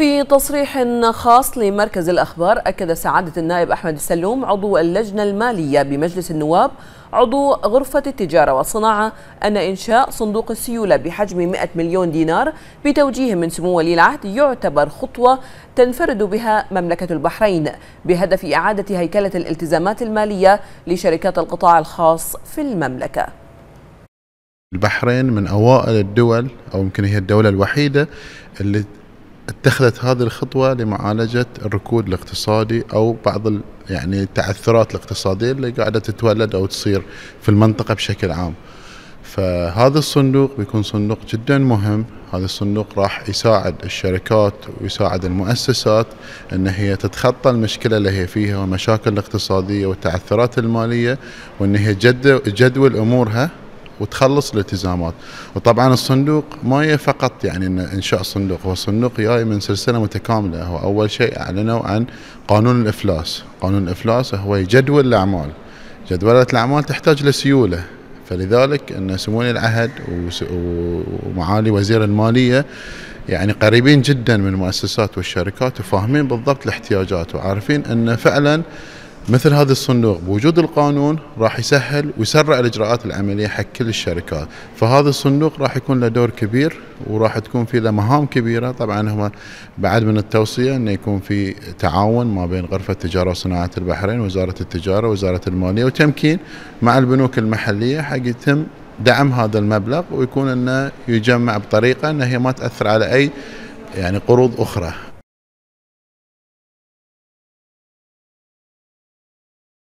في تصريح خاص لمركز الأخبار أكد سعادة النائب أحمد السلوم عضو اللجنة المالية بمجلس النواب عضو غرفة التجارة والصناعة أن إنشاء صندوق السيولة بحجم 100 مليون دينار بتوجيه من سمو ولي العهد يعتبر خطوة تنفرد بها مملكة البحرين بهدف إعادة هيكلة الالتزامات المالية لشركات القطاع الخاص في المملكة البحرين من أوائل الدول أو يمكن هي الدولة الوحيدة اللي اتخذت هذه الخطوة لمعالجة الركود الاقتصادي أو بعض يعني التعثرات الاقتصادية اللي قاعدة تتولد أو تصير في المنطقة بشكل عام فهذا الصندوق بيكون صندوق جدا مهم هذا الصندوق راح يساعد الشركات ويساعد المؤسسات ان هي تتخطى المشكله اللي هي فيها والمشاكل الاقتصاديه والتعثرات الماليه وان هي جدول امورها وتخلص الالتزامات وطبعا الصندوق ما هي فقط يعني انشاء صندوق هو صندوق جاي من سلسله متكامله هو اول شيء اعلنوا عن قانون الافلاس قانون الافلاس هو يجدول الاعمال جدولة الاعمال تحتاج لسيوله فلذلك ان سمو العهد ومعالي وزير الماليه يعني قريبين جدا من المؤسسات والشركات وفاهمين بالضبط الاحتياجات وعارفين ان فعلا مثل هذا الصندوق بوجود القانون راح يسهل ويسرع الاجراءات العمليه حق كل الشركات، فهذا الصندوق راح يكون له دور كبير وراح تكون في له مهام كبيره، طبعا هو بعد من التوصيه انه يكون في تعاون ما بين غرفه التجاره وصناعه البحرين، وزاره التجاره، وزاره الماليه وتمكين مع البنوك المحليه حق يتم دعم هذا المبلغ ويكون انه يجمع بطريقه انه هي ما تاثر على اي يعني قروض اخرى